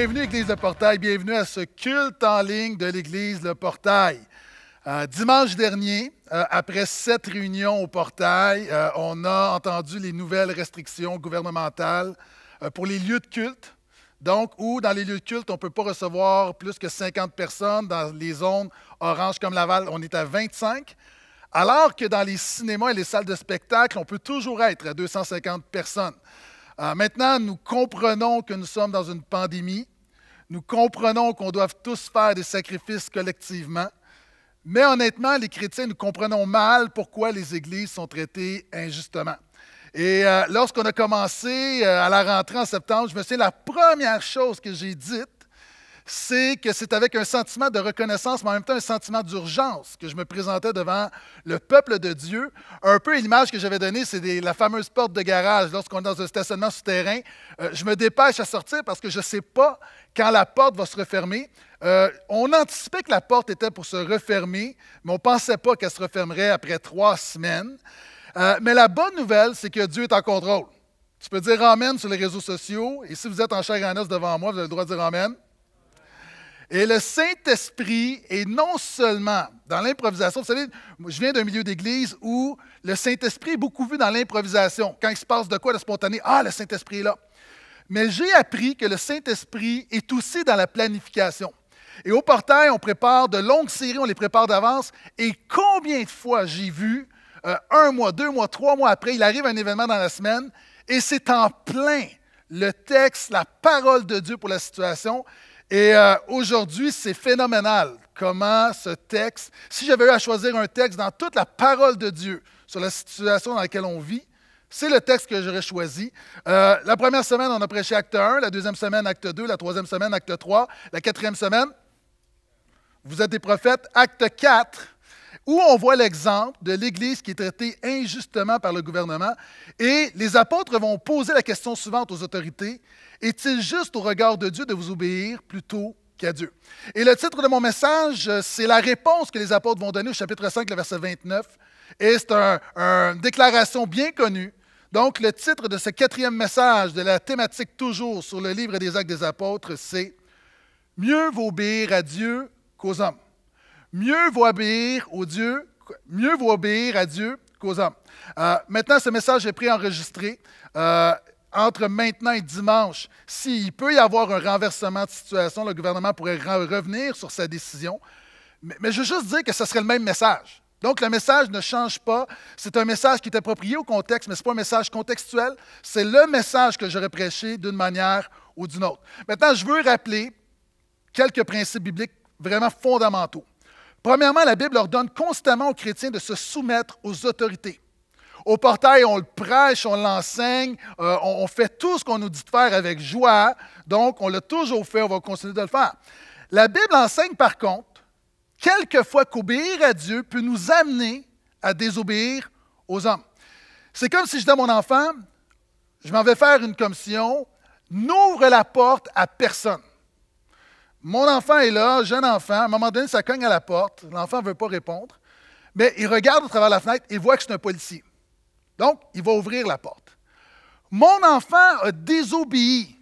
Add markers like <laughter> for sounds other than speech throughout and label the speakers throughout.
Speaker 1: Bienvenue, l'Église Le Portail. Bienvenue à ce culte en ligne de l'Église Le Portail. Euh, dimanche dernier, euh, après sept réunions au Portail, euh, on a entendu les nouvelles restrictions gouvernementales pour les lieux de culte. Donc, où dans les lieux de culte, on ne peut pas recevoir plus que 50 personnes. Dans les zones orange comme Laval, on est à 25. Alors que dans les cinémas et les salles de spectacle, on peut toujours être à 250 personnes. maintenant, nous comprenons que nous sommes dans une pandémie nous comprenons qu'on doit tous faire des sacrifices collectivement, mais honnêtement, les chrétiens, nous comprenons mal pourquoi les églises sont traitées injustement. Et euh, lorsqu'on a commencé euh, à la rentrée en septembre, je me souviens, la première chose que j'ai dite, c'est que c'est avec un sentiment de reconnaissance, mais en même temps un sentiment d'urgence que je me présentais devant le peuple de Dieu. Un peu l'image que j'avais donnée, c'est la fameuse porte de garage lorsqu'on est dans un stationnement souterrain. Euh, je me dépêche à sortir parce que je ne sais pas quand la porte va se refermer. Euh, on anticipait que la porte était pour se refermer, mais on ne pensait pas qu'elle se refermerait après trois semaines. Euh, mais la bonne nouvelle, c'est que Dieu est en contrôle. Tu peux dire ramène » sur les réseaux sociaux, et si vous êtes en chair et en os devant moi, vous avez le droit de dire ramène ». Et le Saint-Esprit est non seulement dans l'improvisation, vous savez, je viens d'un milieu d'église où le Saint-Esprit est beaucoup vu dans l'improvisation. Quand il se passe de quoi de spontané, ah, le Saint-Esprit est là. Mais j'ai appris que le Saint-Esprit est aussi dans la planification. Et au portail, on prépare de longues séries, on les prépare d'avance. Et combien de fois j'ai vu, euh, un mois, deux mois, trois mois après, il arrive un événement dans la semaine et c'est en plein le texte, la parole de Dieu pour la situation. Et euh, aujourd'hui, c'est phénoménal comment ce texte, si j'avais eu à choisir un texte dans toute la parole de Dieu sur la situation dans laquelle on vit, c'est le texte que j'aurais choisi. Euh, la première semaine, on a prêché acte 1, la deuxième semaine, acte 2, la troisième semaine, acte 3, la quatrième semaine, vous êtes des prophètes, acte 4, où on voit l'exemple de l'Église qui est traitée injustement par le gouvernement. Et les apôtres vont poser la question suivante aux autorités. Est-il juste au regard de Dieu de vous obéir plutôt qu'à Dieu? Et le titre de mon message, euh, c'est la réponse que les apôtres vont donner au chapitre 5, le verset 29. Et c'est une déclaration bien connue. Donc, le titre de ce quatrième message de la thématique toujours sur le livre des actes des apôtres, c'est Mieux vaut obéir à Dieu qu'aux hommes. Mieux vaut obéir au Dieu, mieux vaut obéir à Dieu qu'aux hommes. Euh, maintenant, ce message est préenregistré. Euh, entre maintenant et dimanche, s'il peut y avoir un renversement de situation, le gouvernement pourrait revenir sur sa décision. Mais, mais je veux juste dire que ce serait le même message. Donc, le message ne change pas. C'est un message qui est approprié au contexte, mais ce n'est pas un message contextuel. C'est le message que j'aurais prêché d'une manière ou d'une autre. Maintenant, je veux rappeler quelques principes bibliques vraiment fondamentaux. Premièrement, la Bible ordonne constamment aux chrétiens de se soumettre aux autorités. Au portail, on le prêche, on l'enseigne, euh, on, fait tout ce qu'on nous dit de faire avec joie. Donc, on l'a toujours fait, on va continuer de le faire. La Bible enseigne par contre, quelquefois, qu'obéir à Dieu peut nous amener à désobéir aux hommes. C'est comme si je dis à mon enfant, je m'en vais faire une commission, n'ouvre la porte à personne. Mon enfant est là, jeune enfant. À un moment donné, ça cogne à la porte. L'enfant ne veut pas répondre. Mais il regarde à travers la fenêtre et voit que c'est un policier. Donc, il va ouvrir la porte. Mon enfant a désobéi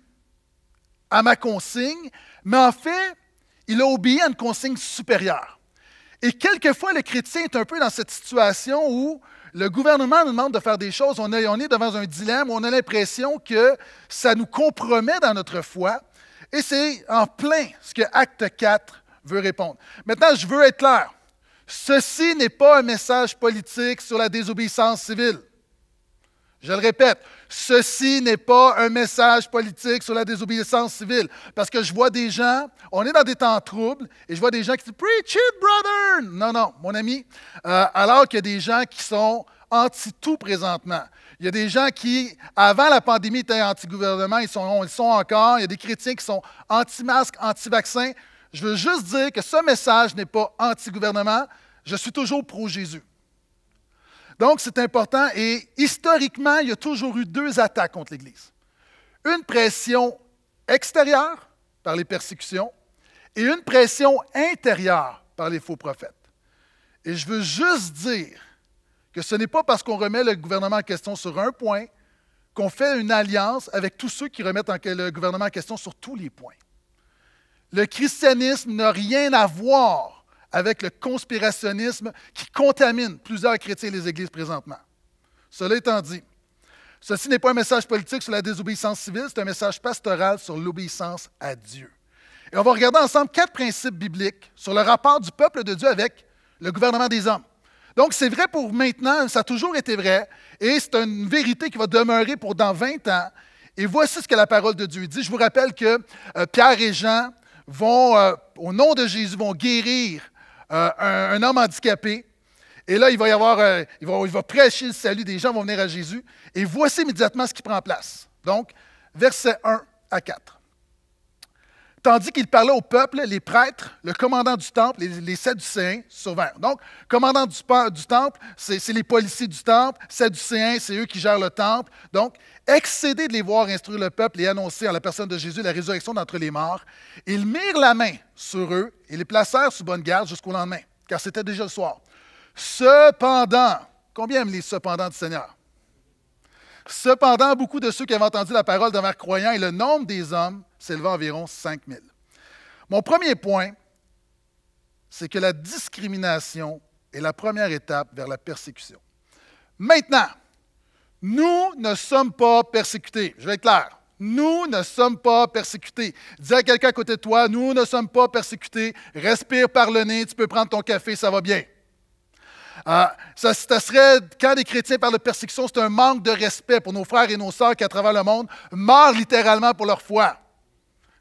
Speaker 1: à ma consigne, mais en fait, il a obéi à une consigne supérieure. Et quelquefois, le chrétien est un peu dans cette situation où le gouvernement nous demande de faire des choses, on est devant un dilemme, on a l'impression que ça nous compromet dans notre foi, et c'est en plein ce que Acte 4 veut répondre. Maintenant, je veux être clair. Ceci n'est pas un message politique sur la désobéissance civile. Je le répète, ceci n'est pas un message politique sur la désobéissance civile. Parce que je vois des gens, on est dans des temps troubles, et je vois des gens qui disent Preach it, brother! Non, non, mon ami. Euh, alors qu'il y a des gens qui sont anti tout présentement. Il y a des gens qui, avant la pandémie, étaient anti-gouvernement, ils, sont, sont encore. Il y a des chrétiens qui sont anti masque anti-vaccins. Je veux juste dire que ce message n'est pas anti-gouvernement. Je suis toujours pro-Jésus. Donc, c'est important. Et historiquement, il y a toujours eu deux attaques contre l'Église. Une pression extérieure par les persécutions et une pression intérieure par les faux prophètes. Et je veux juste dire que ce n'est pas parce qu'on remet le gouvernement en question sur un point qu'on fait une alliance avec tous ceux qui remettent en, le gouvernement en question sur tous les points. Le christianisme n'a rien à voir avec le conspirationnisme qui contamine plusieurs chrétiens et les églises présentement. Cela étant dit, ceci n'est pas un message politique sur la désobéissance civile, c'est un message pastoral sur l'obéissance à Dieu. Et on va regarder ensemble quatre principes bibliques sur le rapport du peuple de Dieu avec le gouvernement des hommes. Donc, c'est vrai pour maintenant, ça a toujours été vrai, et c'est une vérité qui va demeurer pour dans 20 ans. Et voici ce que la parole de Dieu dit. Je vous rappelle que euh, Pierre et Jean vont, euh, au nom de Jésus, vont guérir euh, un, homme handicapé. Et là, il va y avoir, il va, il, va, prêcher le salut, des gens vont venir à Jésus. Et voici immédiatement ce qui prend place. Donc, versets 1 à 4. Tandis qu'il parlait au peuple, les prêtres, le commandant du temple, les, les Sadducéens sauvèrent. Donc, commandant du, temple, c'est les policiers du temple. Sadducéens, c'est eux qui gèrent le temple. Donc, excédés de les voir instruire le peuple et annoncer à la personne de Jésus la résurrection d'entre les morts, ils mirent la main sur eux et les placèrent sous bonne garde jusqu'au lendemain, car c'était déjà le soir. Cependant, combien aiment les cependant du Seigneur? Cependant, beaucoup de ceux qui avaient entendu la parole devinrent croyants et le nombre des hommes s'éleva environ 5 000. Mon premier point, c'est que la discrimination est la première étape vers la persécution. Maintenant, nous ne sommes pas persécutés. Je vais être clair. Nous ne sommes pas persécutés. Dis à quelqu'un à côté de toi, nous ne sommes pas persécutés. Respire par le nez, tu peux prendre ton café, ça va bien. Ah, ça, serait, quand les chrétiens parlent de persécution, c'est un manque de respect pour nos frères et nos sœurs qui, à travers le monde, meurent littéralement pour leur foi.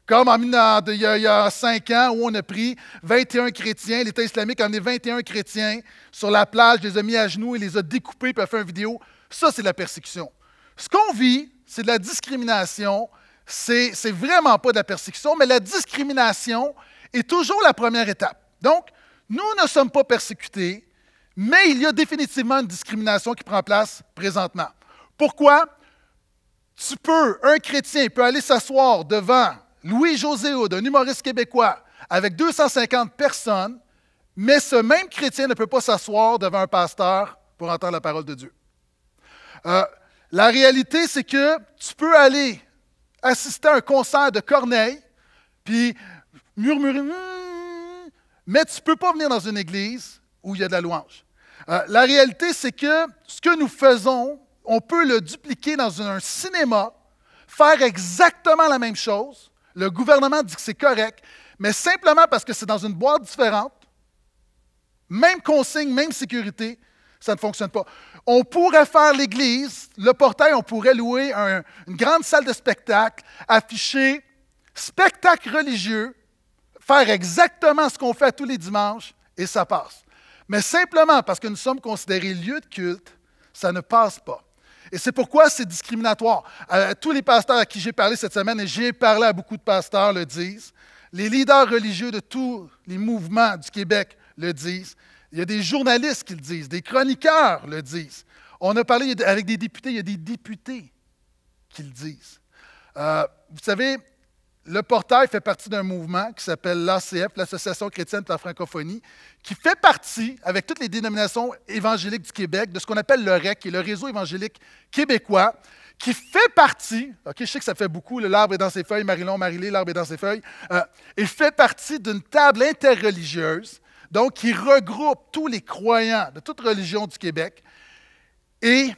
Speaker 1: Comme il, y a, cinq ans, où on a pris 21 chrétiens, l'État islamique a amené 21 chrétiens sur la plage, les a mis à genoux, et les a découpés, puis a fait une vidéo. Ça, c'est de la persécution. Ce qu'on vit, c'est de la discrimination. c'est vraiment pas de la persécution, mais la discrimination est toujours la première étape. Donc, nous ne sommes pas persécutés, mais il y a définitivement une discrimination qui prend place présentement. Pourquoi? Tu peux, un chrétien peut aller s'asseoir devant Louis-José d'un un humoriste québécois, avec 250 personnes, mais ce même chrétien ne peut pas s'asseoir devant un pasteur pour entendre la parole de Dieu. Euh, la réalité, c'est que tu peux aller assister à un concert de Corneille, puis murmurer, hmm, mais tu ne peux pas venir dans une église où il y a de la louange. Euh, la réalité, c'est que ce que nous faisons, on peut le dupliquer dans un cinéma, faire exactement la même chose. Le gouvernement dit que c'est correct, mais simplement parce que c'est dans une boîte différente, même consigne, même sécurité, ça ne fonctionne pas. On pourrait faire l'église, le portail, on pourrait louer une grande salle de spectacle, afficher spectacle religieux, faire exactement ce qu'on fait tous les dimanches et ça passe. Mais simplement parce que nous sommes considérés lieux de culte, ça ne passe pas. Et c'est pourquoi c'est discriminatoire. Euh, tous les pasteurs à qui j'ai parlé cette semaine, et j'ai parlé à beaucoup de pasteurs, le disent. Les leaders religieux de tous les mouvements du Québec le disent. Il y a des journalistes qui le disent, des chroniqueurs le disent. On a parlé avec des députés, il y a des députés qui le disent. Euh, vous savez, le portail fait partie d'un mouvement qui s'appelle l'ACF, l'Association chrétienne de la francophonie, qui fait partie, avec toutes les dénominations évangéliques du Québec, de ce qu'on appelle le REC, qui le réseau évangélique québécois, qui fait partie, ok, je sais que ça fait beaucoup, l'arbre est dans ses feuilles, Marilon, Marilé, l'arbre est dans ses feuilles, et euh, fait partie d'une table interreligieuse, donc qui regroupe tous les croyants de toute religion du Québec. Et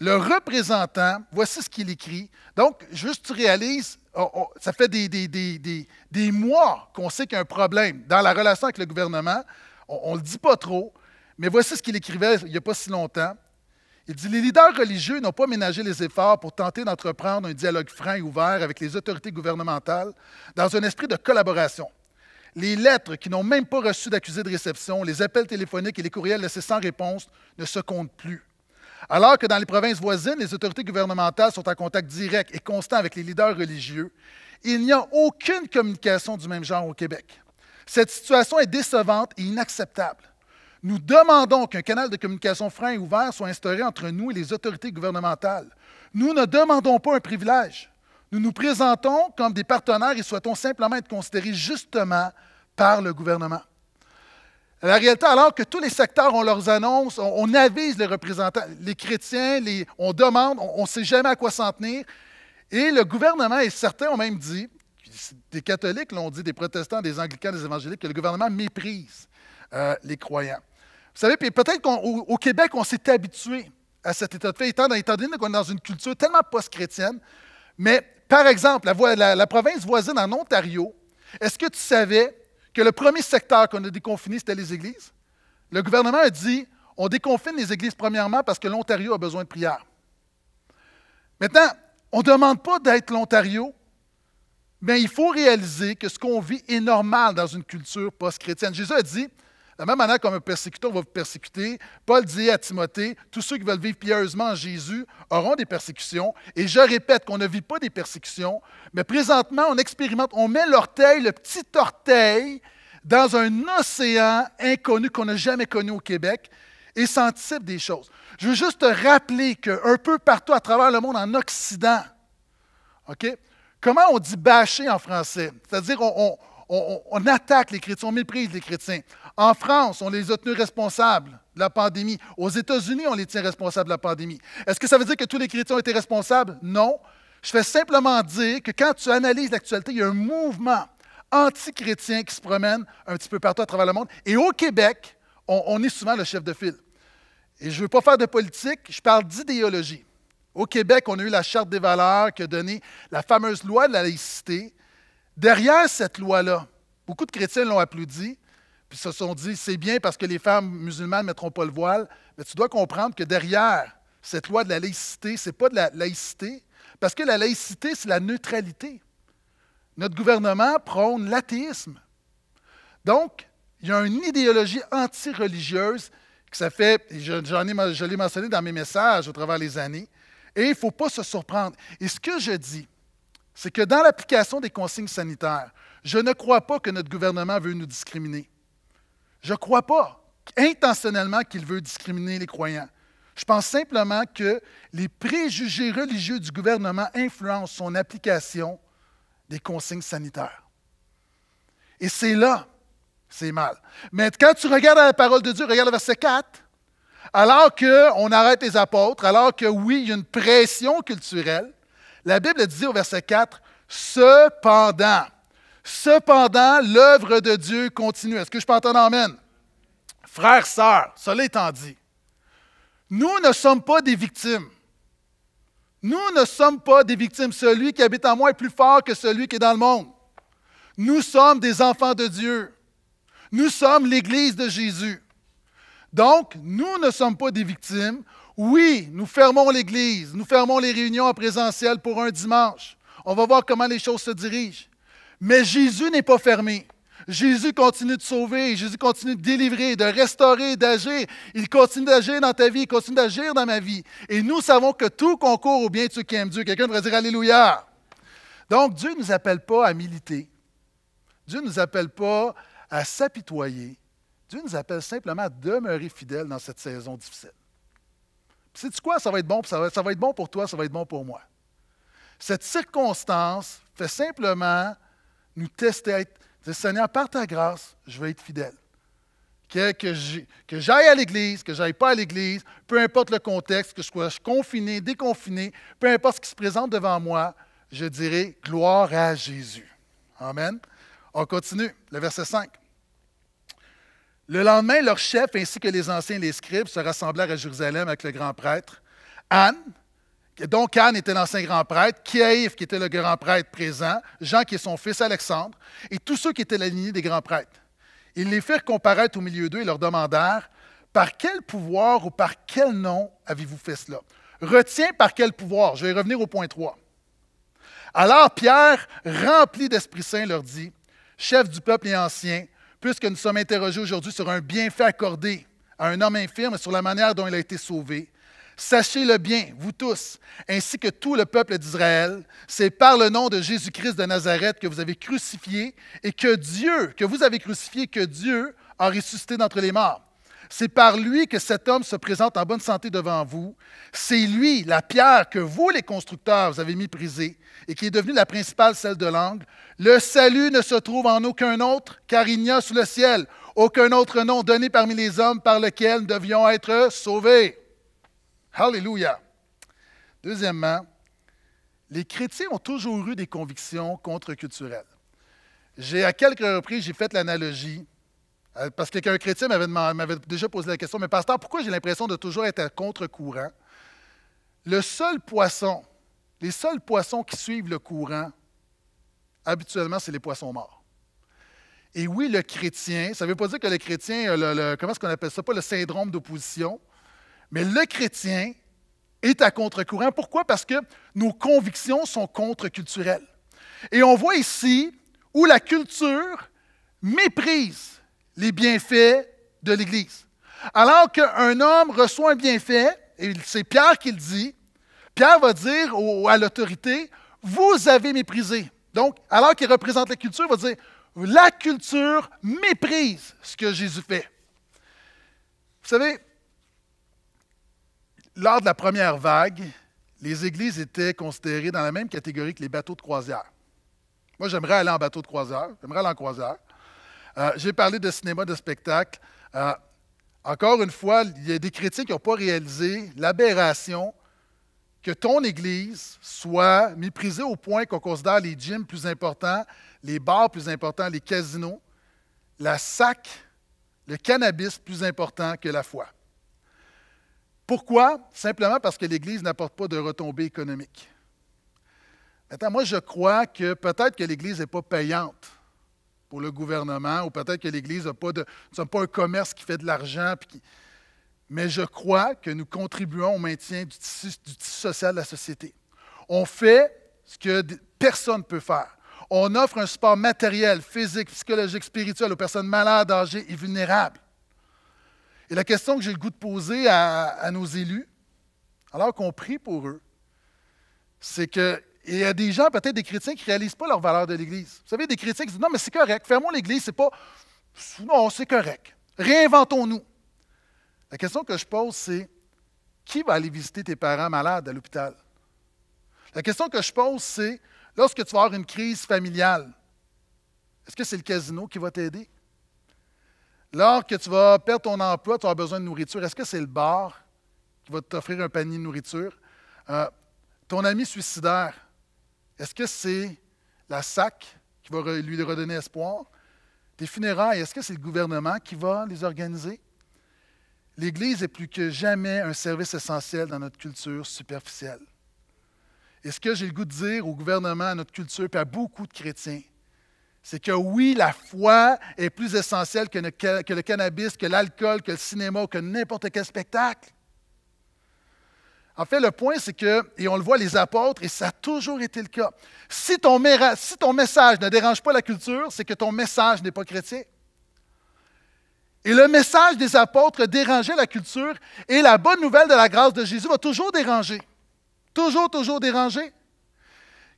Speaker 1: le représentant, voici ce qu'il écrit. Donc, juste tu réalises, oh, oh, ça fait des, des mois qu'on sait qu'il y a un problème dans la relation avec le gouvernement. On ne le dit pas trop, mais voici ce qu'il écrivait il n'y a pas si longtemps. Il dit, les leaders religieux n'ont pas ménagé les efforts pour tenter d'entreprendre un dialogue franc et ouvert avec les autorités gouvernementales dans un esprit de collaboration. Les lettres qui n'ont même pas reçu d'accusé de réception, les appels téléphoniques et les courriels laissés sans réponse ne se comptent plus. Alors que dans les provinces voisines, les autorités gouvernementales sont en contact direct et constant avec les leaders religieux, il n'y a aucune communication du même genre au Québec. Cette situation est décevante et inacceptable. Nous demandons qu'un canal de communication franc et ouvert soit instauré entre nous et les autorités gouvernementales. Nous ne demandons pas un privilège. Nous nous présentons comme des partenaires et souhaitons simplement être considérés justement par le gouvernement. La réalité, alors que tous les secteurs, ont leurs annonces, on, avise les représentants, les chrétiens, on demande, on ne sait jamais à quoi s'en tenir. Et le gouvernement, et certains ont même dit, des catholiques l'ont dit, des protestants, des anglicans, des évangéliques, que le gouvernement méprise euh, les croyants. Vous savez, puis peut-être qu'au Québec, on s'est habitué à cet état de fait, étant, donné qu'on est dans une culture tellement post-chrétienne. Mais, par exemple, la province voisine en Ontario, est-ce que tu savais que le premier secteur qu'on a déconfiné, c'était les églises. Le gouvernement a dit on déconfine les églises premièrement parce que l'Ontario a besoin de prière. Maintenant, on ne demande pas d'être l'Ontario, mais il faut réaliser que ce qu'on vit est normal dans une culture post-chrétienne. Jésus a dit la même manière comme un persécuteur va vous persécuter, Paul dit à Timothée, tous ceux qui veulent vivre pieusement en Jésus auront des persécutions. Et je répète qu'on ne vit pas des persécutions, mais présentement, on expérimente, on met l'orteil, le petit orteil, dans un océan inconnu qu'on n'a jamais connu au Québec et s'anticipe des choses. Je veux juste te rappeler qu'un peu partout à travers le monde, en Occident, OK? Comment on dit bâcher en français? C'est-à-dire, on, on attaque les chrétiens, on méprise les chrétiens. En France, on les a tenus responsables de la pandémie. Aux États-Unis, on les tient responsables de la pandémie. Est-ce que ça veut dire que tous les chrétiens ont été responsables? Non. Je fais simplement dire que quand tu analyses l'actualité, il y a un mouvement anti-chrétien qui se promène un petit peu partout à travers le monde. Et au Québec, on, est souvent le chef de file. Et je ne veux pas faire de politique, je parle d'idéologie. Au Québec, on a eu la Charte des valeurs qui a donné la fameuse loi de la laïcité. Derrière cette loi-là, beaucoup de chrétiens l'ont applaudi, puis se sont dit, c'est bien parce que les femmes musulmanes ne mettront pas le voile, mais tu dois comprendre que derrière cette loi de la laïcité, ce n'est pas de la laïcité, parce que la laïcité, c'est la neutralité. Notre gouvernement prône l'athéisme. Donc, il y a une idéologie anti-religieuse que ça fait, j'en ai, je l'ai mentionné dans mes messages au travers des années, et il ne faut pas se surprendre. Et ce que je dis, c'est que dans l'application des consignes sanitaires, je ne crois pas que notre gouvernement veut nous discriminer. Je ne crois pas intentionnellement qu'il veut discriminer les croyants. Je pense simplement que les préjugés religieux du gouvernement influencent son application des consignes sanitaires. Et c'est là, c'est mal. Mais quand tu regardes la parole de Dieu, regarde le verset 4, alors qu'on arrête les apôtres, alors que oui, il y a une pression culturelle, la Bible dit au verset 4, cependant, Cependant, l'œuvre de Dieu continue. Est-ce que je peux entendre Amen? Frères, sœurs, cela étant dit, nous ne sommes pas des victimes. Nous ne sommes pas des victimes. Celui qui habite en moi est plus fort que celui qui est dans le monde. Nous sommes des enfants de Dieu. Nous sommes l'Église de Jésus. Donc, nous ne sommes pas des victimes. Oui, nous fermons l'Église, nous fermons les réunions en présentiel pour un dimanche. On va voir comment les choses se dirigent. Mais Jésus n'est pas fermé. Jésus continue de sauver, Jésus continue de délivrer, de restaurer, d'agir. Il continue d'agir dans ta vie, il continue d'agir dans ma vie. Et nous savons que tout concourt au bien de ceux qui aiment Dieu. Quelqu'un devrait dire Alléluia. Donc Dieu ne nous appelle pas à militer. Dieu ne nous appelle pas à s'apitoyer. Dieu nous appelle simplement à demeurer fidèles dans cette saison difficile. sais tu quoi? Ça va être bon, ça va être bon pour toi, ça va être bon pour moi. Cette circonstance fait simplement nous tester à être, dire, Seigneur, par ta grâce, je vais être fidèle. Que, que j'aille à l'Église, que j'aille pas à l'Église, peu importe le contexte, que je sois confiné, déconfiné, peu importe ce qui se présente devant moi, je dirai gloire à Jésus. Amen. On continue, le verset 5. Le lendemain, leur chef ainsi que les anciens et les scribes se rassemblèrent à Jérusalem avec le grand prêtre. Anne, donc, Anne était l'ancien grand prêtre, Kiaïf, qui était le grand prêtre présent, Jean, qui est son fils Alexandre, et tous ceux qui étaient la lignée des grands prêtres. Ils les firent comparaître au milieu d'eux et leur demandèrent Par quel pouvoir ou par quel nom avez-vous fait cela Retiens par quel pouvoir Je vais revenir au point 3. Alors Pierre, rempli d'Esprit Saint, leur dit Chef du peuple et ancien, puisque nous sommes interrogés aujourd'hui sur un bienfait accordé à un homme infirme et sur la manière dont il a été sauvé, Sachez-le bien, vous tous, ainsi que tout le peuple d'Israël, c'est par le nom de Jésus-Christ de Nazareth que vous avez crucifié et que Dieu, que vous avez crucifié, que Dieu a ressuscité d'entre les morts. C'est par lui que cet homme se présente en bonne santé devant vous. C'est lui, la pierre que vous, les constructeurs, vous avez méprisée et qui est devenue la principale, celle de l'angle. Le salut ne se trouve en aucun autre, car il n'y a sous le ciel aucun autre nom donné parmi les hommes par lequel nous devions être sauvés. Hallelujah. Deuxièmement, les chrétiens ont toujours eu des convictions contre-culturelles. J'ai à quelques reprises, j'ai fait l'analogie, euh, parce qu'un chrétien m'avait déjà posé la question, mais pasteur, pourquoi j'ai l'impression de toujours être à contre-courant? Le seul poisson, les seuls poissons qui suivent le courant, habituellement, c'est les poissons morts. Et oui, le chrétien, ça ne veut pas dire que le chrétien, euh, le, comment est-ce qu'on appelle ça, pas le syndrome d'opposition, mais le chrétien est à contre-courant. Pourquoi? Parce que nos convictions sont contre-culturelles. Et on voit ici où la culture méprise les bienfaits de l'Église. Alors qu'un homme reçoit un bienfait, et c'est Pierre qui le dit, Pierre va dire à l'autorité, vous avez méprisé. Donc, alors qu'il représente la culture, il va dire, la culture méprise ce que Jésus fait. Vous savez, lors de la première vague, les églises étaient considérées dans la même catégorie que les bateaux de croisière. Moi, j'aimerais aller en bateau de croisière, j'aimerais aller en croisière. Euh, j'ai parlé de cinéma, de spectacle. Euh, encore une fois, il y a des chrétiens qui n'ont pas réalisé l'aberration que ton Église soit méprisée au point qu'on considère les gyms plus importants, les bars plus importants, les casinos, la sac, le cannabis plus important que la foi. Pourquoi? Simplement parce que l'Église n'apporte pas de retombées économiques. Maintenant, moi, je crois que peut-être que l'Église n'est pas payante pour le gouvernement, ou peut-être que l'Église n'a pas de. Nous ne sommes pas un commerce qui fait de l'argent. Mais je crois que nous contribuons au maintien du tissu, du tissu social de la société. On fait ce que personne ne peut faire. On offre un support matériel, physique, psychologique, spirituel aux personnes malades, âgées et vulnérables. Et la question que j'ai le goût de poser à, nos élus, alors qu'on prie pour eux, c'est que il y a des gens, peut-être des chrétiens, qui ne réalisent pas leur valeur de l'Église. Vous savez, des chrétiens qui disent Non, mais c'est correct, fermons l'Église, c'est pas. Non, c'est correct. Réinventons-nous. La question que je pose, c'est Qui va aller visiter tes parents malades à l'hôpital? La question que je pose, c'est Lorsque tu vas avoir une crise familiale, est-ce que c'est le casino qui va t'aider? Lorsque tu vas perdre ton emploi, tu as besoin de nourriture. Est-ce que c'est le bar qui va t'offrir un panier de nourriture? Euh, ton ami suicidaire, est-ce que c'est la SAC qui va lui redonner espoir? Tes funérailles, est-ce que c'est le gouvernement qui va les organiser? L'Église est plus que jamais un service essentiel dans notre culture superficielle. est ce que j'ai le goût de dire au gouvernement, à notre culture, puis à beaucoup de chrétiens, c'est que oui, la foi est plus essentielle que, le cannabis, que l'alcool, que le cinéma, que n'importe quel spectacle. En fait, le point, c'est que, et on le voit, les apôtres, et ça a toujours été le cas, si ton, si ton message ne dérange pas la culture, c'est que ton message n'est pas chrétien. Et le message des apôtres dérangeait la culture, et la bonne nouvelle de la grâce de Jésus va toujours déranger. Toujours, toujours déranger.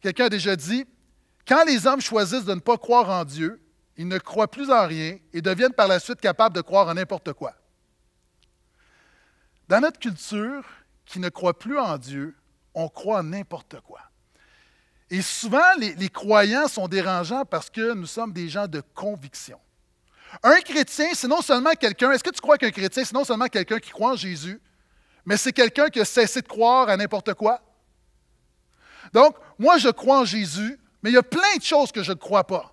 Speaker 1: Quelqu'un a déjà dit, quand les hommes choisissent de ne pas croire en Dieu, ils ne croient plus en rien et deviennent par la suite capables de croire en n'importe quoi. Dans notre culture qui ne croit plus en Dieu, on croit en n'importe quoi. Et souvent, les, croyants sont dérangeants parce que nous sommes des gens de conviction. Un chrétien, c'est non seulement quelqu'un, est-ce que tu crois qu'un chrétien, c'est non seulement quelqu'un qui croit en Jésus, mais c'est quelqu'un qui a cessé de croire à n'importe quoi? Donc, moi, je crois en Jésus, mais il y a plein de choses que je ne crois pas.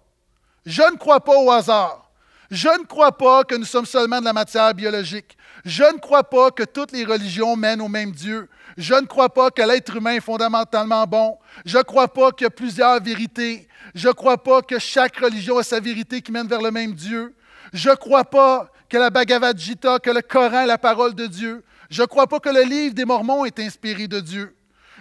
Speaker 1: Je ne crois pas au hasard. Je ne crois pas que nous sommes seulement de la matière biologique. Je ne crois pas que toutes les religions mènent au même Dieu. Je ne crois pas que l'être humain est fondamentalement bon. Je ne crois pas qu'il y a plusieurs vérités. Je ne crois pas que chaque religion a sa vérité qui mène vers le même Dieu. Je ne crois pas que la Bhagavad Gita, que le Coran est la parole de Dieu. Je ne crois pas que le livre des Mormons est inspiré de Dieu.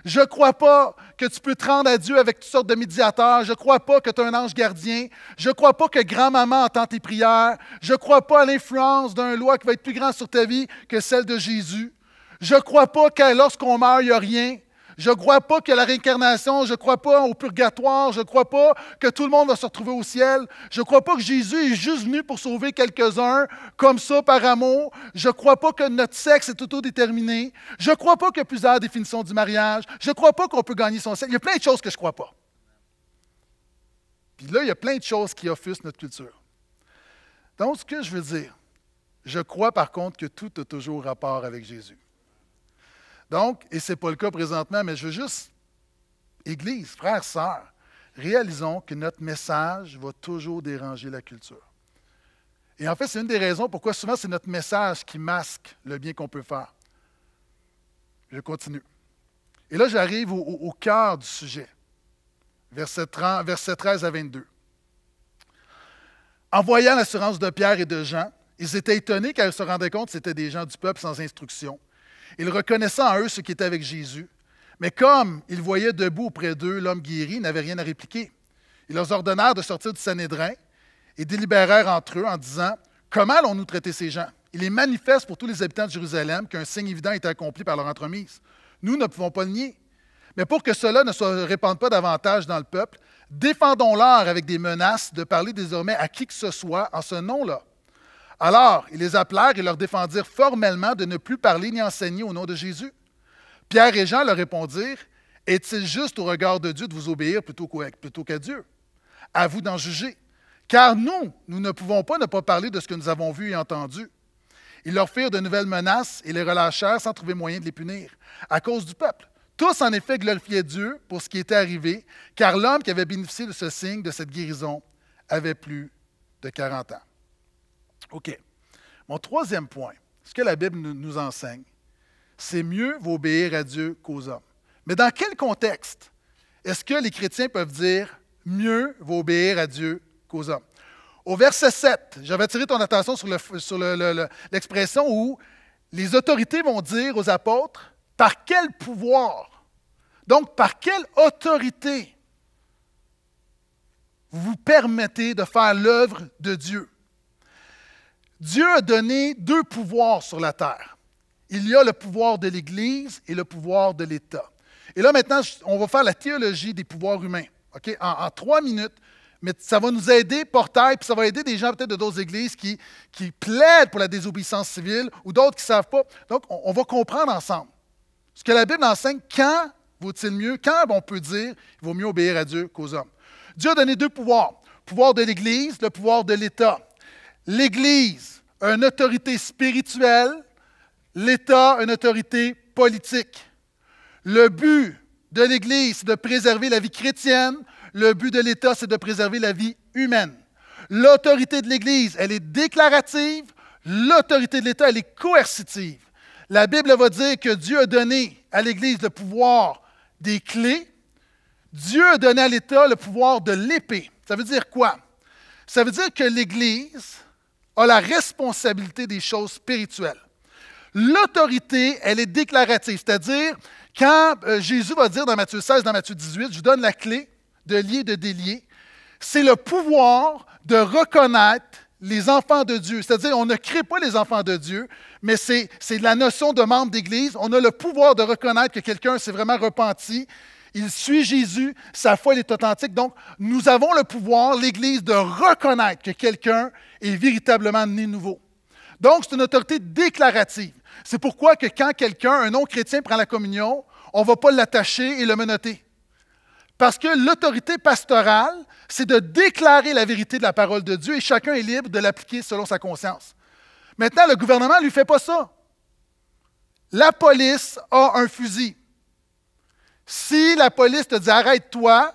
Speaker 1: Je ne crois pas que tu peux te rendre à Dieu avec toutes sortes de médiateurs. Je ne crois pas que tu es un ange gardien. Je ne crois pas que grand-maman entend tes prières. Je ne crois pas à l'influence d'un loi qui va être plus grande sur ta vie que celle de Jésus. Je ne crois pas que lorsqu'on meurt, il n'y a rien. Je ne crois pas que la réincarnation, je ne crois pas au purgatoire, je ne crois pas que tout le monde va se retrouver au ciel. Je ne crois pas que Jésus est juste venu pour sauver quelques-uns comme ça par amour. Je ne crois pas que notre sexe est autodéterminé. Je ne crois pas qu'il y a plusieurs définitions du mariage. Je ne crois pas qu'on peut gagner son sexe. Il y a plein de choses que je ne crois pas. Puis là, il y a plein de choses qui offusent notre culture. Donc, ce que je veux dire, je crois par contre que tout a toujours rapport avec Jésus. Donc, et ce n'est pas le cas présentement, mais je veux juste, Église, frères, sœurs, réalisons que notre message va toujours déranger la culture. Et en fait, c'est une des raisons pourquoi souvent c'est notre message qui masque le bien qu'on peut faire. Je continue. Et là, j'arrive au, cœur du sujet, verset, verset 13 à 22. En voyant l'assurance de Pierre et de Jean, ils étaient étonnés car ils se rendaient compte que c'était des gens du peuple sans instruction. Ils reconnaissaient en eux ce qui était avec Jésus. Mais comme ils voyaient debout auprès d'eux l'homme guéri, n'avait rien à répliquer. Ils leur ordonnèrent de sortir du Sanhédrin et délibérèrent entre eux en disant Comment allons-nous traiter ces gens Il est manifeste pour tous les habitants de Jérusalem qu'un signe évident est accompli par leur entremise. Nous ne pouvons pas le nier. Mais pour que cela ne se répande pas davantage dans le peuple, défendons-leur avec des menaces de parler désormais à qui que ce soit en ce nom-là. Alors, ils les appelèrent et leur défendirent formellement de ne plus parler ni enseigner au nom de Jésus. Pierre et Jean leur répondirent, Est-il juste au regard de Dieu de vous obéir plutôt qu'à Dieu À vous d'en juger. Car nous, nous ne pouvons pas ne pas parler de ce que nous avons vu et entendu. Ils leur firent de nouvelles menaces et les relâchèrent sans trouver moyen de les punir, à cause du peuple. Tous, en effet, glorifiaient Dieu pour ce qui était arrivé, car l'homme qui avait bénéficié de ce signe, de cette guérison, avait plus de 40 ans. OK. Mon troisième point, ce que la Bible nous enseigne, c'est mieux vaut obéir à Dieu qu'aux hommes. Mais dans quel contexte est-ce que les chrétiens peuvent dire mieux vaut obéir à Dieu qu'aux hommes? Au verset 7, j'avais attiré ton attention sur, l'expression où les autorités vont dire aux apôtres par quel pouvoir, donc par quelle autorité vous vous permettez de faire l'œuvre de Dieu. Dieu a donné deux pouvoirs sur la terre. Il y a le pouvoir de l'Église et le pouvoir de l'État. Et là, maintenant, on va faire la théologie des pouvoirs humains, OK, en, trois minutes. Mais ça va nous aider, portail, puis ça va aider des gens peut-être de d'autres églises qui, plaident pour la désobéissance civile ou d'autres qui ne savent pas. Donc, on, va comprendre ensemble ce que la Bible enseigne. Quand vaut-il mieux? Quand on peut dire il vaut mieux obéir à Dieu qu'aux hommes? Dieu a donné deux pouvoirs. Le pouvoir de l'Église, le pouvoir de l'État l'Église une autorité spirituelle, l'État une autorité politique. Le but de l'Église, c'est de préserver la vie chrétienne. Le but de l'État, c'est de préserver la vie humaine. L'autorité de l'Église, elle est déclarative. L'autorité de l'État, elle est coercitive. La Bible va dire que Dieu a donné à l'Église le pouvoir des clés. Dieu a donné à l'État le pouvoir de l'épée. Ça veut dire quoi? Ça veut dire que l'Église a la responsabilité des choses spirituelles. L'autorité, elle est déclarative, c'est-à-dire quand euh, Jésus va dire dans Matthieu 16, dans Matthieu 18, je vous donne la clé de lier de délier, c'est le pouvoir de reconnaître les enfants de Dieu. C'est-à-dire, on ne crée pas les enfants de Dieu, mais c'est la notion de membre d'Église. On a le pouvoir de reconnaître que quelqu'un s'est vraiment repenti, il suit Jésus, sa foi est authentique. Donc, nous avons le pouvoir, l'Église, de reconnaître que quelqu'un est véritablement né nouveau. Donc, c'est une autorité déclarative. C'est pourquoi que quand quelqu'un, un non-chrétien, prend la communion, on ne va pas l'attacher et le menoter. Parce que l'autorité pastorale, c'est de déclarer la vérité de la parole de Dieu et chacun est libre de l'appliquer selon sa conscience. Maintenant, le gouvernement ne lui fait pas ça. La police a un fusil. Si la police te dit arrête-toi,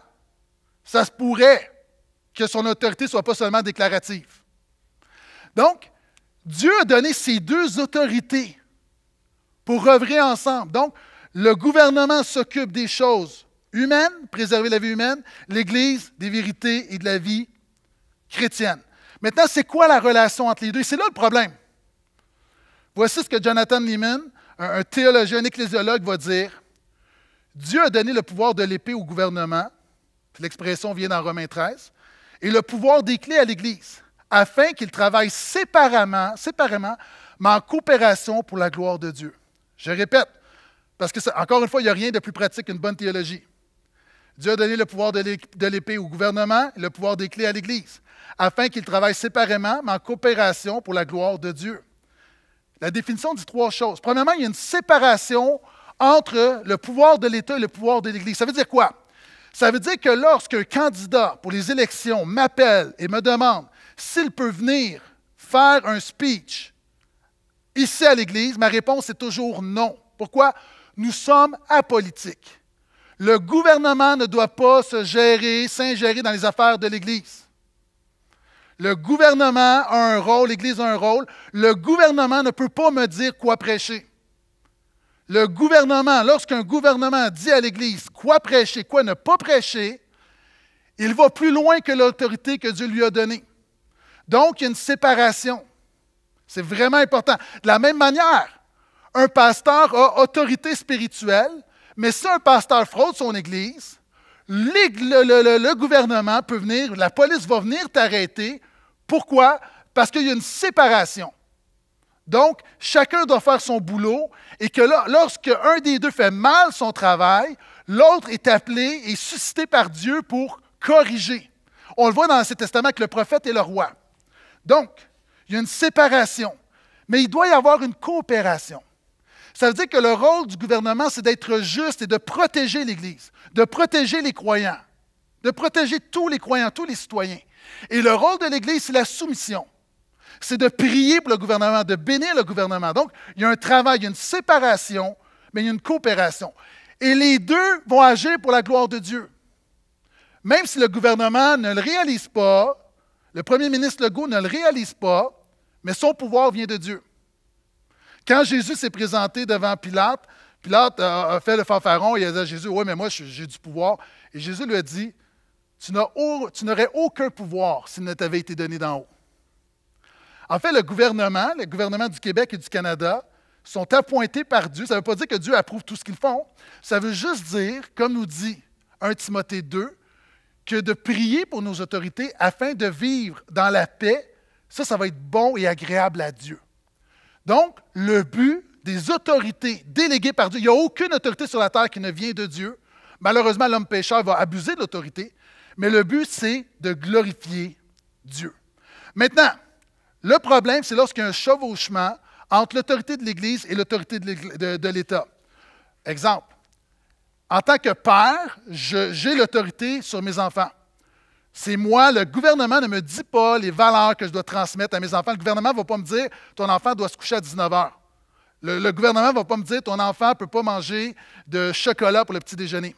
Speaker 1: ça se pourrait que son autorité ne soit pas seulement déclarative. Donc, Dieu a donné ces deux autorités pour œuvrer ensemble. Donc, le gouvernement s'occupe des choses humaines, préserver la vie humaine, l'Église des vérités et de la vie chrétienne. Maintenant, c'est quoi la relation entre les deux? C'est là le problème. Voici ce que Jonathan Lehman, un théologien, un ecclésiologue, va dire. Dieu a donné le pouvoir de l'épée au gouvernement, l'expression vient dans Romains 13, et le pouvoir des clés à l'Église, afin qu'ils travaillent séparément, séparément, mais en coopération pour la gloire de Dieu. Je répète, parce que, encore une fois, il n'y a rien de plus pratique qu'une bonne théologie. Dieu a donné le pouvoir de l'épée au gouvernement, et le pouvoir des clés à l'Église, afin qu'ils travaillent séparément, mais en coopération pour la gloire de Dieu. La définition dit trois choses. Premièrement, il y a une séparation entre le pouvoir de l'État et le pouvoir de l'Église. Ça veut dire quoi? Ça veut dire que lorsqu'un candidat pour les élections m'appelle et me demande s'il peut venir faire un speech ici à l'Église, ma réponse est toujours non. Pourquoi? Nous sommes apolitiques. Le gouvernement ne doit pas se gérer, s'ingérer dans les affaires de l'Église. Le gouvernement a un rôle, l'Église a un rôle. Le gouvernement ne peut pas me dire quoi prêcher le gouvernement, lorsqu'un gouvernement dit à l'Église quoi prêcher, quoi ne pas prêcher, il va plus loin que l'autorité que Dieu lui a donnée. Donc, il y a une séparation. C'est vraiment important. De la même manière, un pasteur a autorité spirituelle, mais si un pasteur fraude son Église, le, le gouvernement peut venir, la police va venir t'arrêter. Pourquoi? Parce qu'il y a une séparation. Donc, chacun doit faire son boulot et que lorsque un des deux fait mal son travail, l'autre est appelé et suscité par Dieu pour corriger. On le voit dans l'Ancien Testament que le prophète et le roi. Donc, il y a une séparation, mais il doit y avoir une coopération. Ça veut dire que le rôle du gouvernement, c'est d'être juste et de protéger l'Église, de protéger les croyants, de protéger tous les croyants, tous les citoyens. Et le rôle de l'Église, c'est la soumission c'est de prier pour le gouvernement, de bénir le gouvernement. Donc, il y a un travail, il y a une séparation, mais il y a une coopération. Et les deux vont agir pour la gloire de Dieu. Même si le gouvernement ne le réalise pas, le premier ministre Legault ne le réalise pas, mais son pouvoir vient de Dieu. Quand Jésus s'est présenté devant Pilate, Pilate a fait le fanfaron et a dit à Jésus, oui, mais moi j'ai du pouvoir. Et Jésus lui a dit, tu n'aurais aucun pouvoir s'il ne t'avait été donné d'en haut. En fait, le gouvernement, le gouvernement du Québec et du Canada, sont appointés par Dieu. Ça ne veut pas dire que Dieu approuve tout ce qu'ils font. Ça veut juste dire, comme nous dit 1 Timothée 2, que de prier pour nos autorités afin de vivre dans la paix, ça, ça va être bon et agréable à Dieu. Donc, le but des autorités déléguées par Dieu, il n'y a aucune autorité sur la terre qui ne vient de Dieu. Malheureusement, l'homme pécheur va abuser de l'autorité, mais le but, c'est de glorifier Dieu. Maintenant, le problème, c'est lorsqu'il y a un chevauchement entre l'autorité de l'Église et l'autorité de l'État. Exemple, en tant que père, j'ai l'autorité sur mes enfants. C'est moi, le gouvernement ne me dit pas les valeurs que je dois transmettre à mes enfants. Le gouvernement ne va pas me dire ton enfant doit se coucher à 19 heures. » Le, le, gouvernement ne va pas me dire ton enfant ne peut pas manger de chocolat pour le petit déjeuner.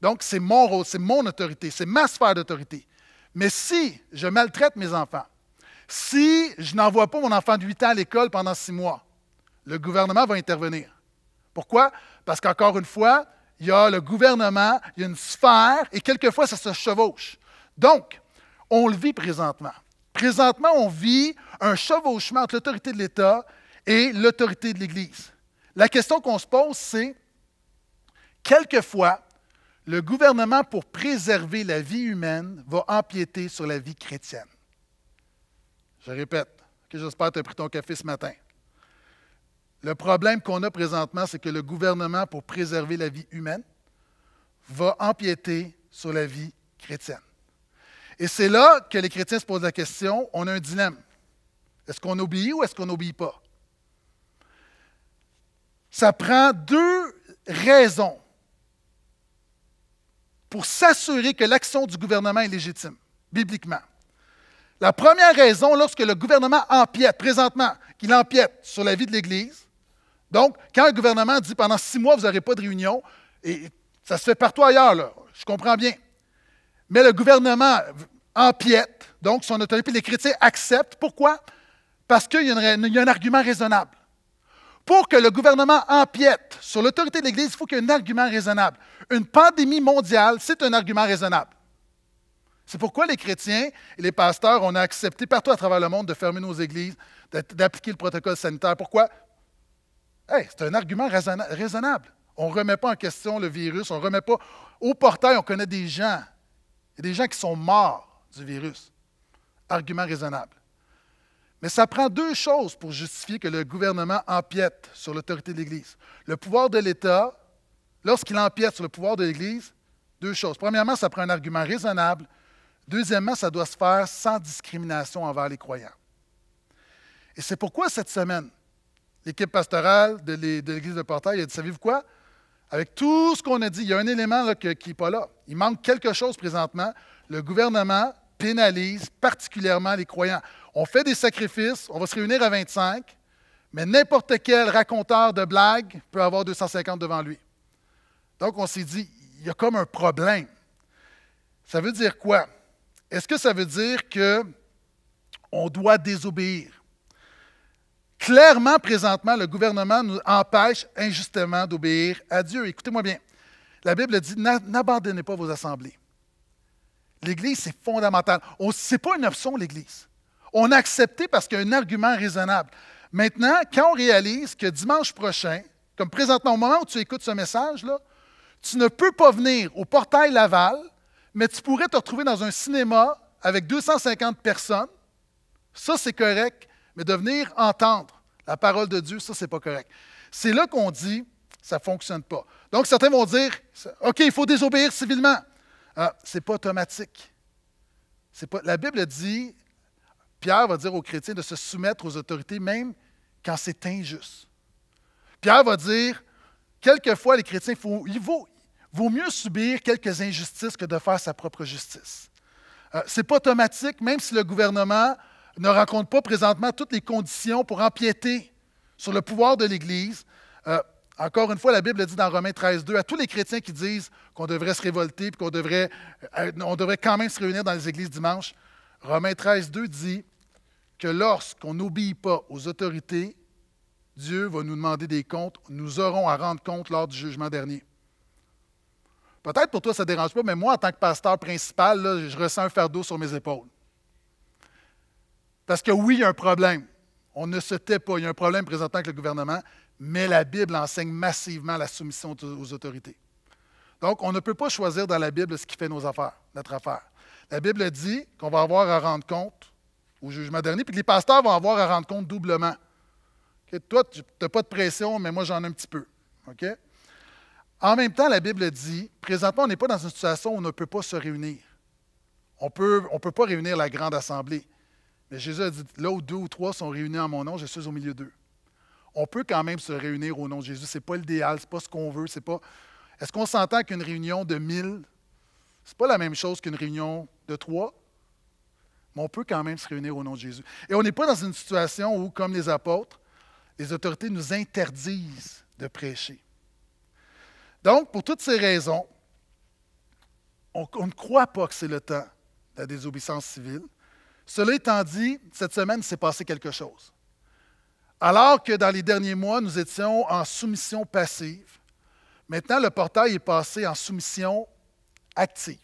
Speaker 1: Donc, c'est mon rôle, c'est mon autorité, c'est ma sphère d'autorité. Mais si je maltraite mes enfants, si je n'envoie pas mon enfant de 8 ans à l'école pendant six mois, le gouvernement va intervenir. Pourquoi? Parce qu'encore une fois, il y a le gouvernement, il y a une sphère, et quelquefois, ça se chevauche. Donc, on le vit présentement. Présentement, on vit un chevauchement entre l'autorité de l'État et l'autorité de l'Église. La question qu'on se pose, c'est, quelquefois, le gouvernement, pour préserver la vie humaine, va empiéter sur la vie chrétienne. Je répète, que j'espère que tu as pris ton café ce matin. Le problème qu'on a présentement, c'est que le gouvernement, pour préserver la vie humaine, va empiéter sur la vie chrétienne. Et c'est là que les chrétiens se posent la question, on a un dilemme. Est-ce qu'on obéit ou est-ce qu'on n'obéit pas? Ça prend deux raisons pour s'assurer que l'action du gouvernement est légitime, bibliquement. La première raison, lorsque le gouvernement empiète, présentement, qu'il empiète sur la vie de l'Église, donc, quand le gouvernement dit pendant six mois, vous n'aurez pas de réunion, et ça se fait partout ailleurs, je comprends bien. Mais le gouvernement empiète, donc son autorité, les chrétiens acceptent. Pourquoi? Parce qu'il y, y, a un argument raisonnable. Pour que le gouvernement empiète sur l'autorité de l'Église, il faut qu'il y ait un argument raisonnable. Une pandémie mondiale, c'est un argument raisonnable. C'est pourquoi les chrétiens et les pasteurs, ont accepté partout à travers le monde de fermer nos églises, d'appliquer le protocole sanitaire. Pourquoi? c'est un argument raisonnable. On ne remet pas en question le virus, on ne remet pas. Au portail, on connaît des gens. Il des gens qui sont morts du virus. Argument raisonnable. Mais ça prend deux choses pour justifier que le gouvernement empiète sur l'autorité de l'Église. Le pouvoir de l'État, lorsqu'il empiète sur le pouvoir de l'Église, deux choses. Premièrement, ça prend un argument raisonnable Deuxièmement, ça doit se faire sans discrimination envers les croyants. Et c'est pourquoi cette semaine, l'équipe pastorale de l'Église de Portail a dit, savez-vous quoi? Avec tout ce qu'on a dit, il y a un élément qui n'est pas là. Il manque quelque chose présentement. Le gouvernement pénalise particulièrement les croyants. On fait des sacrifices, on va se réunir à 25, mais n'importe quel raconteur de blagues peut avoir 250 devant lui. Donc on s'est dit, il y a comme un problème. Ça veut dire quoi? Est-ce que ça veut dire que on doit désobéir? Clairement, présentement, le gouvernement nous empêche injustement d'obéir à Dieu. Écoutez-moi bien. La Bible dit n'abandonnez pas vos assemblées. L'Église, c'est fondamental. Ce n'est pas une option, l'Église. On a accepté parce qu'il y a un argument raisonnable. Maintenant, quand on réalise que dimanche prochain, comme présentement, au moment où tu écoutes ce message-là, tu ne peux pas venir au portail Laval mais tu pourrais te retrouver dans un cinéma avec 250 personnes. Ça, c'est correct, mais de venir entendre la parole de Dieu, ça, c'est pas correct. C'est là qu'on dit, ça ne fonctionne pas. Donc, certains vont dire, OK, il faut désobéir civilement. Ah, ce pas automatique. Pas, la Bible dit, Pierre va dire aux chrétiens de se soumettre aux autorités, même quand c'est injuste. Pierre va dire, quelquefois, les chrétiens, il, faut, Vaut mieux subir quelques injustices que de faire sa propre justice. Euh, Ce n'est pas automatique, même si le gouvernement ne rencontre pas présentement toutes les conditions pour empiéter sur le pouvoir de l'Église. Euh, encore une fois, la Bible dit dans Romains 13, à tous les chrétiens qui disent qu'on devrait se révolter et qu'on devrait, euh, on devrait quand même se réunir dans les églises dimanche, Romains 13, dit que lorsqu'on n'obéit pas aux autorités, Dieu va nous demander des comptes. Nous aurons à rendre compte lors du jugement dernier. Peut-être pour toi, ça ne dérange pas, mais moi, en tant que pasteur principal, je ressens un fardeau sur mes épaules. Parce que oui, il y a un problème. On ne se tait pas. Il y a un problème présentant avec le gouvernement, mais la Bible enseigne massivement la soumission aux autorités. Donc, on ne peut pas choisir dans la Bible ce qui fait nos affaires, notre affaire. La Bible dit qu'on va avoir à rendre compte au jugement dernier, puis que les pasteurs vont avoir à rendre compte doublement. Toi, tu n'as pas de pression, mais moi, j'en ai un petit peu. OK? En même temps, la Bible dit, présentement, on n'est pas dans une situation où on ne peut pas se réunir. On peut, ne peut pas réunir la grande assemblée. Mais Jésus a dit, là où deux ou trois sont réunis en mon nom, je suis au milieu d'eux. On peut quand même se réunir au nom de Jésus. Ce n'est pas l'idéal, ce n'est pas ce qu'on veut. Est-ce qu'on s'entend qu'une réunion de mille, ce n'est pas la même chose qu'une réunion de trois? Mais on peut quand même se réunir au nom de Jésus. Et on n'est pas dans une situation où, comme les apôtres, les autorités nous interdisent de prêcher. Donc, pour toutes ces raisons, on, ne croit pas que c'est le temps de la désobéissance civile. Cela étant dit, cette semaine, s'est passé quelque chose. Alors que dans les derniers mois, nous étions en soumission passive, maintenant le portail est passé en soumission active.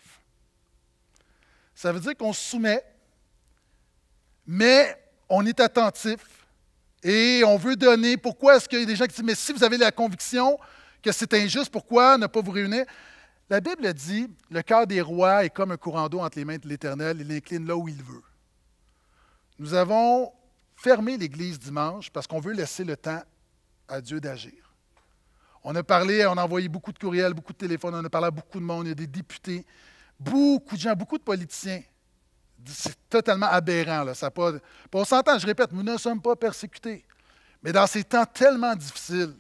Speaker 1: Ça veut dire qu'on se soumet, mais on est attentif et on veut donner. Pourquoi est-ce qu'il y a des gens qui disent, mais si vous avez la conviction, que c'est injuste, pourquoi ne pas vous réunir? La Bible dit, le cœur des rois est comme un courant d'eau entre les mains de l'Éternel, il l'incline là où il veut. Nous avons fermé l'Église dimanche parce qu'on veut laisser le temps à Dieu d'agir. On a parlé, on a envoyé beaucoup de courriels, beaucoup de téléphones, on a parlé à beaucoup de monde, il y a des députés, beaucoup de gens, beaucoup de politiciens. C'est totalement aberrant. Là, ça pas... On s'entend, je répète, nous ne sommes pas persécutés. Mais dans ces temps tellement difficiles,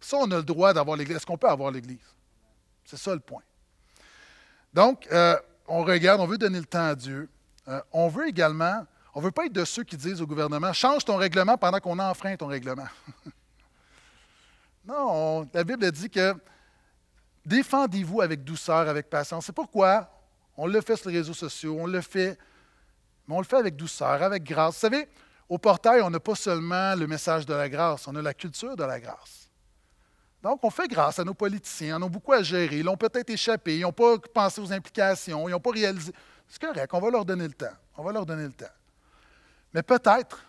Speaker 1: ça, on a le droit d'avoir l'Église. Est-ce qu'on peut avoir l'Église? C'est ça le point. Donc, euh, on regarde, on veut donner le temps à Dieu. Euh, on veut également, on ne veut pas être de ceux qui disent au gouvernement, change ton règlement pendant qu'on enfreint ton règlement. <laughs> non, la Bible dit que défendez-vous avec douceur, avec patience. C'est pourquoi on le fait sur les réseaux sociaux, on le fait, mais on le fait avec douceur, avec grâce. Vous savez, au portail, on n'a pas seulement le message de la grâce, on a la culture de la grâce. Donc, on fait grâce à nos politiciens, en ont beaucoup à gérer, ils l'ont peut-être échappé, ils n'ont pas pensé aux implications, ils n'ont pas réalisé. C'est correct, on va leur donner le temps. On va leur donner le temps. Mais peut-être,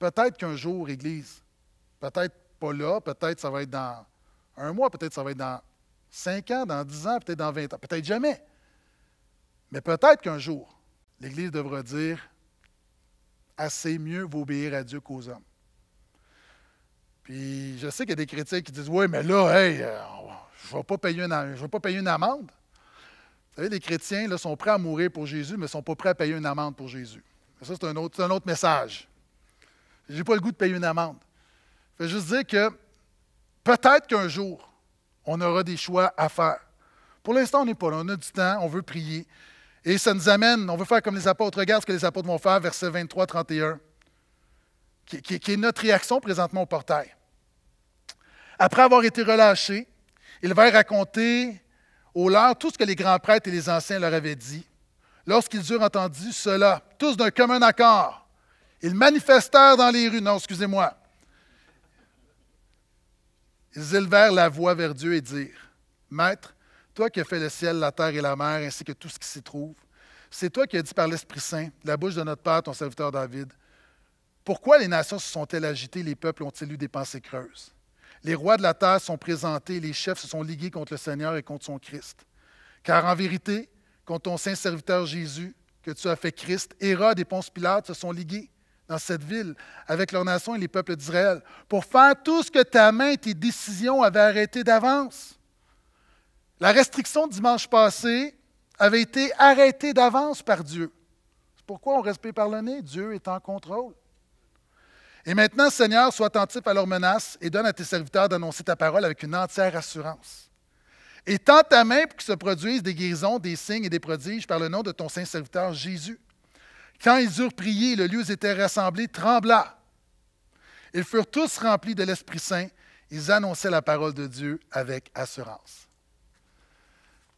Speaker 1: peut-être qu'un jour, Église, peut-être pas là, peut-être ça va être dans un mois, peut-être ça va être dans cinq ans, dans dix ans, peut-être dans vingt ans, peut-être jamais. Mais peut-être qu'un jour, l'Église devra dire assez mieux vaut obéir à Dieu qu'aux hommes. Puis je sais qu'il y a des chrétiens qui disent Oui, mais là, hey, euh, je ne vais, pas payer une, pas payer une amende. Vous savez, les chrétiens là, sont prêts à mourir pour Jésus, mais ne sont pas prêts à payer une amende pour Jésus. Mais ça, c'est un autre, message. Je n'ai pas le goût de payer une amende. Je veux juste dire que peut-être qu'un jour, on aura des choix à faire. Pour l'instant, on n'est pas là. On a du temps, on veut prier. Et ça nous amène, on veut faire comme les apôtres. Regarde ce que les apôtres vont faire, verset 23-31, qui, qui est notre réaction présentement au portail. Après avoir été relâchés, il va raconter au leur tout ce que les grands prêtres et les anciens leur avaient dit. Lorsqu'ils eurent entendu cela, tous d'un commun accord, ils manifestèrent dans les rues, non, excusez-moi, ils élevèrent la voix vers Dieu et dirent, Maître, toi qui as fait le ciel, la terre et la mer, ainsi que tout ce qui s'y trouve, c'est toi qui as dit par l'Esprit Saint, la bouche de notre Père, ton serviteur David, pourquoi les nations se sont-elles agitées, les peuples ont-ils eu des pensées creuses? Les rois de la terre sont présentés, les chefs se sont ligués contre le Seigneur et contre son Christ. Car en vérité, quand ton saint serviteur Jésus, que tu as fait Christ, Hérode et Ponce Pilate se sont ligués dans cette ville avec leur nation et les peuples d'Israël pour faire tout ce que ta main et tes décisions avaient arrêté d'avance. La restriction du dimanche passé avait été arrêtée d'avance par Dieu. C'est pourquoi on respecte par le nez. Dieu est en contrôle. Et maintenant, Seigneur, sois attentif à leurs menaces et donne à tes serviteurs d'annoncer ta parole avec une entière assurance. Et tends ta main pour que se produisent des guérisons, des signes et des prodiges par le nom de ton saint serviteur Jésus. Quand ils eurent prié, le lieu où ils étaient rassemblés trembla. Ils furent tous remplis de l'Esprit Saint. Ils annonçaient la parole de Dieu avec assurance.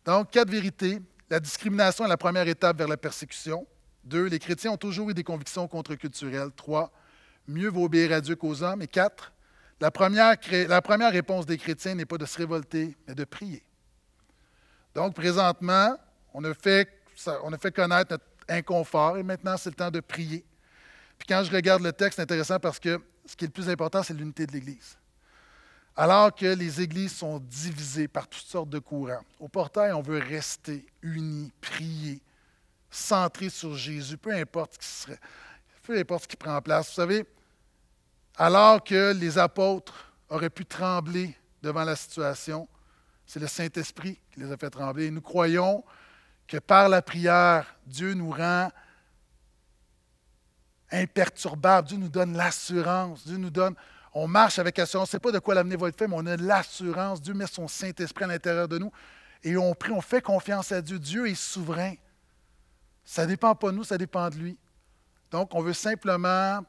Speaker 1: Donc, quatre vérités. La discrimination est la première étape vers la persécution. Deux, les chrétiens ont toujours eu des convictions contre-culturelles. Trois, Mieux vaut obéir à Dieu qu'aux hommes. Et quatre, la première, réponse des chrétiens n'est pas de se révolter, mais de prier. Donc, présentement, on a fait, connaître notre inconfort et maintenant, c'est le temps de prier. Puis quand je regarde le texte, c'est intéressant parce que ce qui est le plus important, c'est l'unité de l'Église. Alors que les églises sont divisées par toutes sortes de courants, au portail, on veut rester unis, prier, centrer sur Jésus, peu importe qui, serait, peu importe ce qui prend place. Vous savez, alors que les apôtres auraient pu trembler devant la situation, c'est le Saint-Esprit qui les a fait trembler. nous croyons que par la prière, Dieu nous rend imperturbables. Dieu nous donne l'assurance. Dieu nous donne. On marche avec assurance. On ne sait pas de quoi l'amener va être fait, mais on a l'assurance. Dieu met son Saint-Esprit à l'intérieur de nous. Et on prie, on fait confiance à Dieu. Dieu est souverain. Ça ne dépend pas de nous, ça dépend de lui. Donc, on veut simplement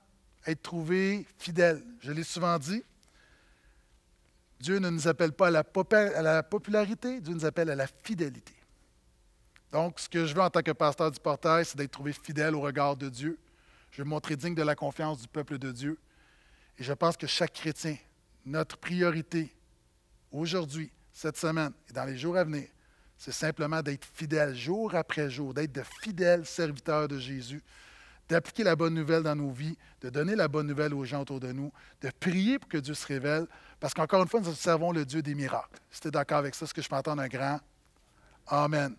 Speaker 1: être trouvé fidèle. Je l'ai souvent dit. Dieu ne nous appelle pas à la, popularité, Dieu nous appelle à la fidélité. Donc, ce que je veux en tant que pasteur du portail, c'est d'être trouvé fidèle au regard de Dieu. Je veux montrer digne de la confiance du peuple de Dieu. Et je pense que chaque chrétien, notre priorité aujourd'hui, cette semaine et dans les jours à venir, c'est simplement d'être fidèle jour après jour, d'être de fidèles serviteurs de Jésus, d'appliquer la bonne nouvelle dans nos vies, de donner la bonne nouvelle aux gens autour de nous, de prier pour que Dieu se révèle, parce qu'encore une fois, nous servons le Dieu des miracles. Si tu es d'accord avec ça, ce que je entendre un grand Amen.